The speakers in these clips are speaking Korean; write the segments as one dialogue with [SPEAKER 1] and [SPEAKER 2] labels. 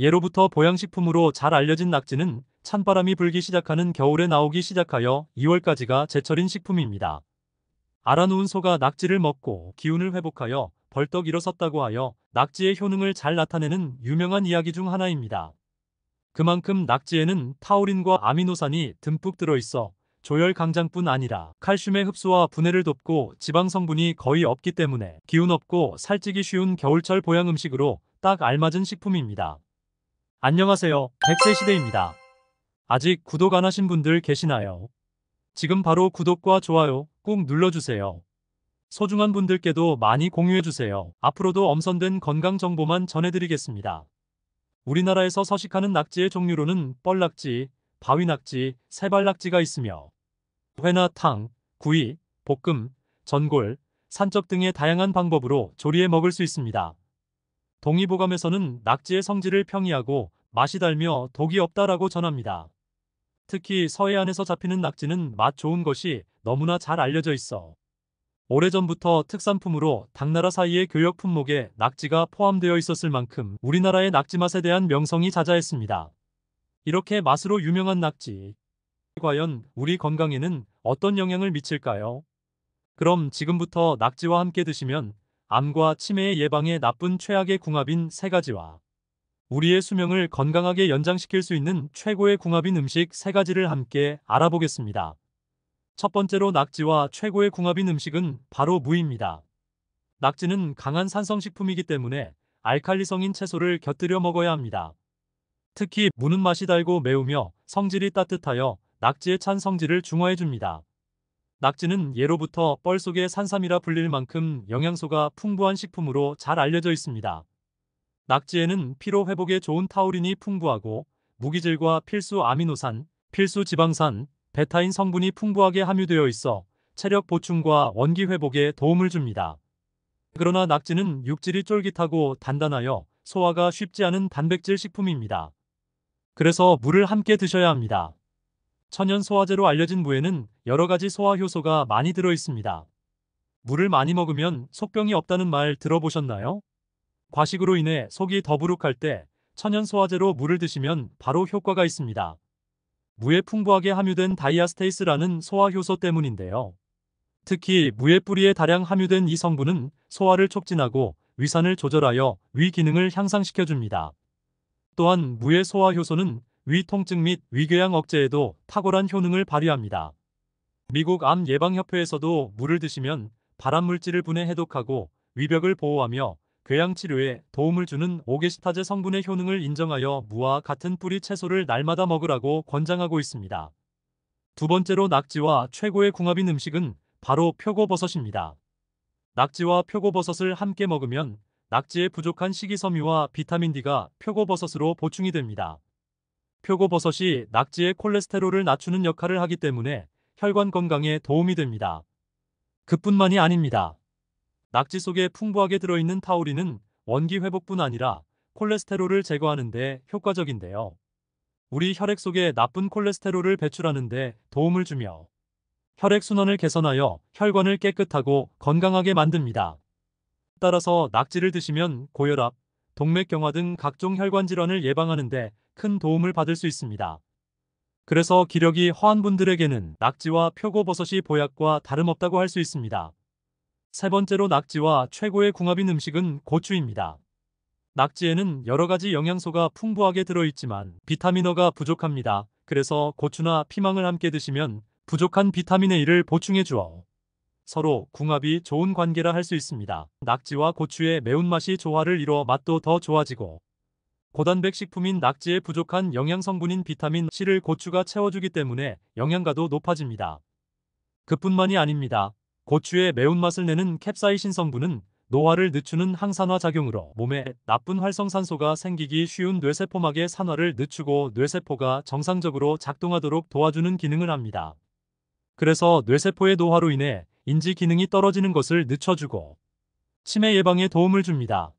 [SPEAKER 1] 예로부터 보양식품으로 잘 알려진 낙지는 찬바람이 불기 시작하는 겨울에 나오기 시작하여 2월까지가 제철인 식품입니다. 알아놓은 소가 낙지를 먹고 기운을 회복하여 벌떡 일어섰다고 하여 낙지의 효능을 잘 나타내는 유명한 이야기 중 하나입니다. 그만큼 낙지에는 타우린과 아미노산이 듬뿍 들어있어 조혈 강장뿐 아니라 칼슘의 흡수와 분해를 돕고 지방 성분이 거의 없기 때문에 기운 없고 살찌기 쉬운 겨울철 보양 음식으로 딱 알맞은 식품입니다. 안녕하세요. 백세시대입니다. 아직 구독 안 하신 분들 계시나요? 지금 바로 구독과 좋아요 꾹 눌러주세요. 소중한 분들께도 많이 공유해주세요. 앞으로도 엄선된 건강 정보만 전해드리겠습니다. 우리나라에서 서식하는 낙지의 종류로는 뻘낙지, 바위낙지, 새발낙지가 있으며 회나 탕, 구이, 볶음, 전골, 산적 등의 다양한 방법으로 조리해 먹을 수 있습니다. 동의보감에서는 낙지의 성질을 평이하고 맛이 달며 독이 없다라고 전합니다. 특히 서해안에서 잡히는 낙지는 맛 좋은 것이 너무나 잘 알려져 있어 오래전부터 특산품으로 당나라 사이의 교역 품목에 낙지가 포함되어 있었을 만큼 우리나라의 낙지 맛에 대한 명성이 자자했습니다. 이렇게 맛으로 유명한 낙지. 과연 우리 건강에는 어떤 영향을 미칠까요? 그럼 지금부터 낙지와 함께 드시면 암과 치매 예방에 나쁜 최악의 궁합인 세 가지와 우리의 수명을 건강하게 연장시킬 수 있는 최고의 궁합인 음식 세 가지를 함께 알아보겠습니다. 첫 번째로 낙지와 최고의 궁합인 음식은 바로 무입니다. 낙지는 강한 산성식품이기 때문에 알칼리성인 채소를 곁들여 먹어야 합니다. 특히 무는 맛이 달고 매우며 성질이 따뜻하여 낙지의 찬 성질을 중화해줍니다. 낙지는 예로부터 뻘 속의 산삼이라 불릴 만큼 영양소가 풍부한 식품으로 잘 알려져 있습니다. 낙지에는 피로 회복에 좋은 타우린이 풍부하고 무기질과 필수 아미노산, 필수 지방산, 베타인 성분이 풍부하게 함유되어 있어 체력 보충과 원기 회복에 도움을 줍니다. 그러나 낙지는 육질이 쫄깃하고 단단하여 소화가 쉽지 않은 단백질 식품입니다. 그래서 물을 함께 드셔야 합니다. 천연 소화제로 알려진 무에는 여러 가지 소화 효소가 많이 들어 있습니다. 물을 많이 먹으면 속병이 없다는 말 들어보셨나요? 과식으로 인해 속이 더부룩할 때 천연 소화제로 물을 드시면 바로 효과가 있습니다. 무에 풍부하게 함유된 다이아스테이스라는 소화 효소 때문인데요. 특히 무의 뿌리에 다량 함유된 이 성분은 소화를 촉진하고 위산을 조절하여 위 기능을 향상시켜줍니다. 또한 무의 소화 효소는 위 통증 및 위궤양 억제에도 탁월한 효능을 발휘합니다. 미국 암 예방협회에서도 물을 드시면 발암 물질을 분해 해독하고 위벽을 보호하며 궤양 치료에 도움을 주는 오게시타제 성분의 효능을 인정하여 무와 같은 뿌리 채소를 날마다 먹으라고 권장하고 있습니다. 두 번째로 낙지와 최고의 궁합인 음식은 바로 표고버섯입니다. 낙지와 표고버섯을 함께 먹으면 낙지의 부족한 식이섬유와 비타민 D가 표고버섯으로 보충이 됩니다. 표고버섯이 낙지의 콜레스테롤을 낮추는 역할을 하기 때문에 혈관 건강에 도움이 됩니다. 그뿐만이 아닙니다. 낙지 속에 풍부하게 들어있는 타우린은 원기 회복뿐 아니라 콜레스테롤을 제거하는 데 효과적인데요. 우리 혈액 속에 나쁜 콜레스테롤을 배출하는 데 도움을 주며 혈액순환을 개선하여 혈관을 깨끗하고 건강하게 만듭니다. 따라서 낙지를 드시면 고혈압, 동맥경화 등 각종 혈관 질환을 예방하는 데큰 도움을 받을 수 있습니다. 그래서 기력이 허한 분들에게는 낙지와 표고버섯이 보약과 다름없다고 할 수 있습니다. 세 번째로 낙지와 최고의 궁합인 음식은 고추입니다. 낙지에는 여러 가지 영양소가 풍부하게 들어있지만 비타민어가 부족합니다. 그래서 고추나 피망을 함께 드시면 부족한 비타민의 A를 보충해 주어 서로 궁합이 좋은 관계라 할 수 있습니다. 낙지와 고추의 매운맛이 조화를 이뤄 맛도 더 좋아지고 고단백 식품인 낙지에 부족한 영양성분인 비타민 C를 고추가 채워주기 때문에 영양가도 높아집니다. 그뿐만이 아닙니다. 고추의 매운맛을 내는 캡사이신 성분은 노화를 늦추는 항산화 작용으로 몸에 나쁜 활성산소가 생기기 쉬운 뇌세포막의 산화를 늦추고 뇌세포가 정상적으로 작동하도록 도와주는 기능을 합니다. 그래서 뇌세포의 노화로 인해 인지 기능이 떨어지는 것을 늦춰주고 치매 예방에 도움을 줍니다.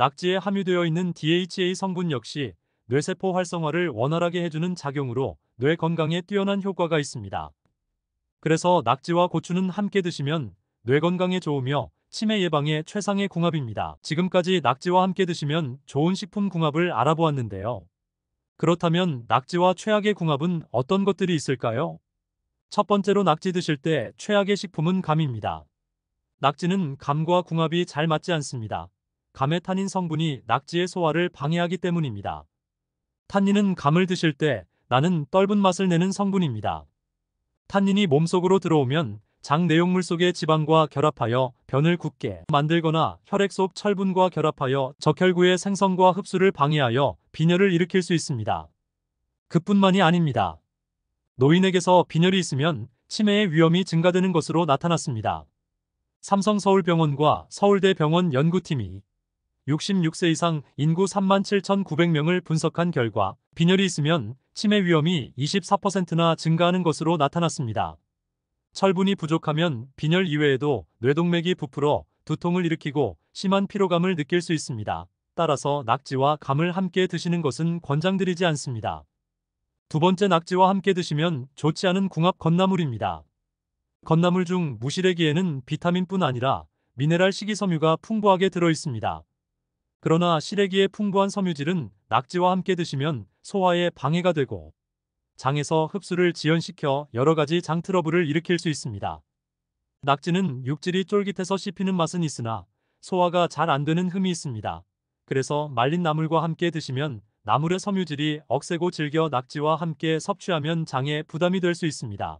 [SPEAKER 1] 낙지에 함유되어 있는 DHA 성분 역시 뇌세포 활성화를 원활하게 해주는 작용으로 뇌 건강에 뛰어난 효과가 있습니다. 그래서 낙지와 고추는 함께 드시면 뇌 건강에 좋으며 치매 예방에 최상의 궁합입니다. 지금까지 낙지와 함께 드시면 좋은 식품 궁합을 알아보았는데요. 그렇다면 낙지와 최악의 궁합은 어떤 것들이 있을까요? 첫 번째로 낙지 드실 때 최악의 식품은 감입니다. 낙지는 감과 궁합이 잘 맞지 않습니다. 감에탄닌 성분이 낙지의 소화를 방해하기 때문입니다. 탄닌은 감을 드실 때 나는 떫은 맛을 내는 성분입니다. 탄닌이 몸속으로 들어오면 장 내용물 속의 지방과 결합하여 변을 굳게 만들거나 혈액 속 철분과 결합하여 적혈구의 생성과 흡수를 방해하여 빈혈을 일으킬 수 있습니다. 그뿐만이 아닙니다. 노인에게서 빈혈이 있으면 치매의 위험이 증가되는 것으로 나타났습니다. 삼성서울병원과 서울대병원 연구팀이 66세 이상 인구 37,900명을 분석한 결과 빈혈이 있으면 치매 위험이 24%나 증가하는 것으로 나타났습니다. 철분이 부족하면 빈혈 이외에도 뇌동맥이 부풀어 두통을 일으키고 심한 피로감을 느낄 수 있습니다. 따라서 낙지와 감을 함께 드시는 것은 권장드리지 않습니다. 두 번째 낙지와 함께 드시면 좋지 않은 궁합 건나물입니다. 건나물 중 무시래기에는 비타민뿐 아니라 미네랄 식이섬유가 풍부하게 들어있습니다. 그러나 시래기의 풍부한 섬유질은 낙지와 함께 드시면 소화에 방해가 되고 장에서 흡수를 지연시켜 여러가지 장 트러블을 일으킬 수 있습니다. 낙지는 육질이 쫄깃해서 씹히는 맛은 있으나 소화가 잘 안되는 흠이 있습니다. 그래서 말린 나물과 함께 드시면 나물의 섬유질이 억세고 질겨 낙지와 함께 섭취하면 장에 부담이 될 수 있습니다.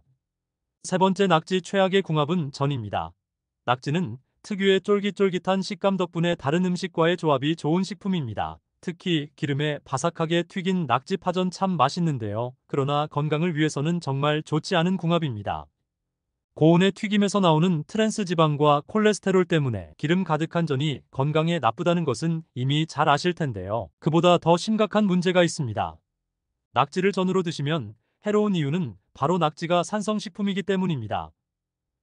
[SPEAKER 1] 세 번째 낙지 최악의 궁합은 전입니다. 낙지는 특유의 쫄깃쫄깃한 식감 덕분에 다른 음식과의 조합이 좋은 식품입니다. 특히 기름에 바삭하게 튀긴 낙지 파전 참 맛있는데요. 그러나 건강을 위해서는 정말 좋지 않은 궁합입니다. 고온의 튀김에서 나오는 트랜스 지방과 콜레스테롤 때문에 기름 가득한 전이 건강에 나쁘다는 것은 이미 잘 아실 텐데요. 그보다 더 심각한 문제가 있습니다. 낙지를 전으로 드시면 해로운 이유는 바로 낙지가 산성식품이기 때문입니다.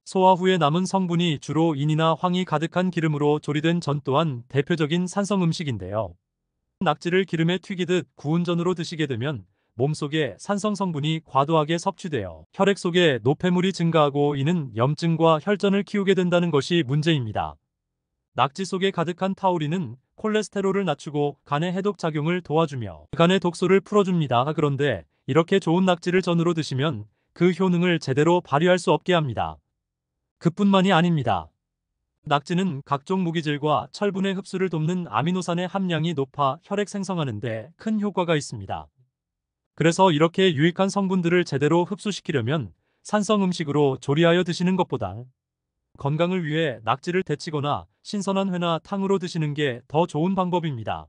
[SPEAKER 1] 소화 후에 남은 성분이 주로 인이나 황이 가득한 기름으로 조리된 전 또한 대표적인 산성 음식인데요. 낙지를 기름에 튀기듯 구운 전으로 드시게 되면 몸속에 산성 성분이 과도하게 섭취되어 혈액 속에 노폐물이 증가하고 이는 염증과 혈전을 키우게 된다는 것이 문제입니다. 낙지 속에 가득한 타우린은 콜레스테롤을 낮추고 간의 해독 작용을 도와주며 간의 독소를 풀어줍니다. 그런데 이렇게 좋은 낙지를 전으로 드시면 그 효능을 제대로 발휘할 수 없게 합니다. 그뿐만이 아닙니다. 낙지는 각종 무기질과 철분의 흡수를 돕는 아미노산의 함량이 높아 혈액 생성하는 데 큰 효과가 있습니다. 그래서 이렇게 유익한 성분들을 제대로 흡수시키려면 산성 음식으로 조리하여 드시는 것보다 건강을 위해 낙지를 데치거나 신선한 회나 탕으로 드시는 게 더 좋은 방법입니다.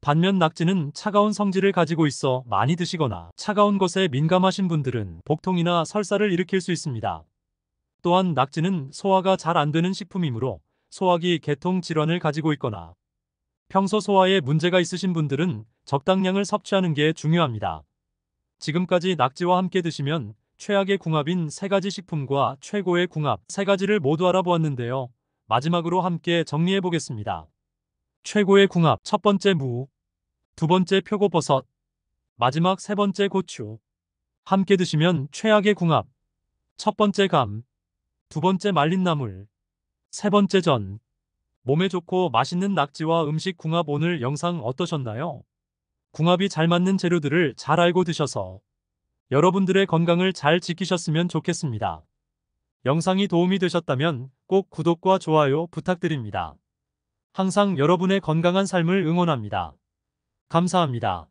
[SPEAKER 1] 반면 낙지는 차가운 성질을 가지고 있어 많이 드시거나 차가운 것에 민감하신 분들은 복통이나 설사를 일으킬 수 있습니다. 또한 낙지는 소화가 잘 안되는 식품이므로 소화기 개통 질환을 가지고 있거나 평소 소화에 문제가 있으신 분들은 적당량을 섭취하는 게 중요합니다. 지금까지 낙지와 함께 드시면 최악의 궁합인 세 가지 식품과 최고의 궁합 세 가지를 모두 알아보았는데요. 마지막으로 함께 정리해 보겠습니다. 최고의 궁합 첫 번째 무, 두 번째 표고버섯, 마지막 세 번째 고추. 함께 드시면 최악의 궁합. 첫 번째 감, 두 번째 말린 나물, 세 번째 전. 몸에 좋고 맛있는 낙지와 음식 궁합 오늘 영상 어떠셨나요? 궁합이 잘 맞는 재료들을 잘 알고 드셔서 여러분들의 건강을 잘 지키셨으면 좋겠습니다. 영상이 도움이 되셨다면 꼭 구독과 좋아요 부탁드립니다. 항상 여러분의 건강한 삶을 응원합니다. 감사합니다.